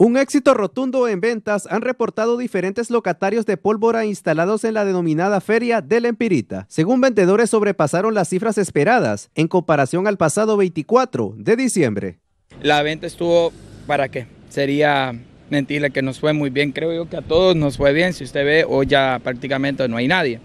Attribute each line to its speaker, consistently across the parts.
Speaker 1: Un éxito rotundo en ventas han reportado diferentes locatarios de pólvora instalados en la denominada Feria del Empirita. Según vendedores, sobrepasaron las cifras esperadas en comparación al pasado 24 de diciembre.
Speaker 2: La venta estuvo, ¿para qué? Sería mentirle que nos fue muy bien. Creo yo que a todos nos fue bien. Si usted ve, hoy ya prácticamente no hay nadie.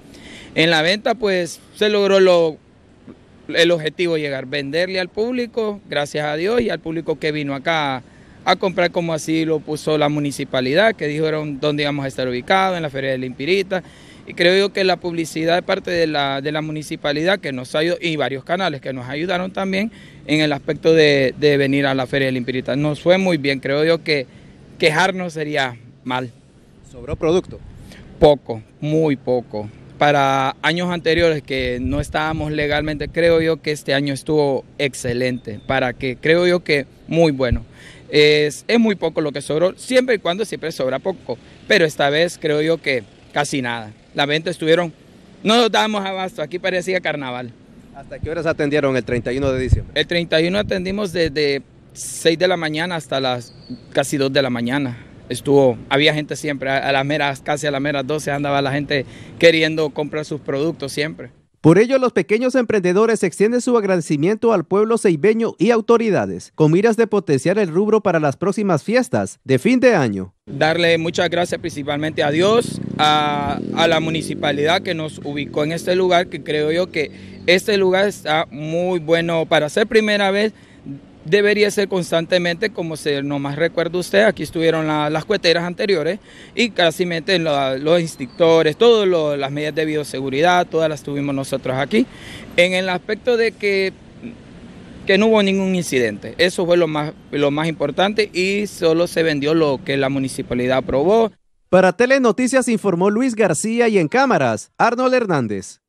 Speaker 2: En la venta, pues se logró el objetivo: llegar, venderle al público, gracias a Dios, y al público que vino acá a comprar como así lo puso la municipalidad, que dijeron dónde íbamos a estar ubicados, en la Feria de la Impirita. Y creo yo que la publicidad de parte de la, de la municipalidad que nos ayudó, y varios canales que nos ayudaron también en el aspecto de, venir a la Feria de la Impirita. Nos fue muy bien, creo yo que quejarnos sería mal. ¿Sobró producto? Poco, muy poco para años anteriores que no estábamos legalmente, creo yo que este año estuvo excelente, para que creo yo que muy bueno. Es, muy poco lo que sobró, siempre y cuando siempre sobra poco, pero esta vez creo yo que casi nada. La venta estuvieron, no nos dábamos abasto, aquí parecía carnaval.
Speaker 1: ¿Hasta qué horas atendieron el 31 de diciembre?
Speaker 2: El 31 atendimos desde 6 de la mañana hasta las casi 2 de la mañana estuvo, había gente siempre, a, las meras, casi a las meras 12 andaba la gente queriendo comprar sus productos siempre.
Speaker 1: Por ello, los pequeños emprendedores extienden su agradecimiento al pueblo ceibeño y autoridades, con miras de potenciar el rubro para las próximas fiestas de fin de año.
Speaker 2: Darle muchas gracias principalmente a Dios, a, a la municipalidad que nos ubicó en este lugar, que creo yo que este lugar está muy bueno para ser primera vez debería ser constantemente, como se nomás recuerda usted, aquí estuvieron las cueteras anteriores y casi meten los instructores, todas las medidas de bioseguridad, todas las tuvimos nosotros aquí, en el aspecto de que, que no hubo ningún incidente. Eso fue lo más, lo más importante y solo
Speaker 1: se vendió lo que la municipalidad aprobó. Para Telenoticias informó Luis García y en cámaras, Arnold Hernández.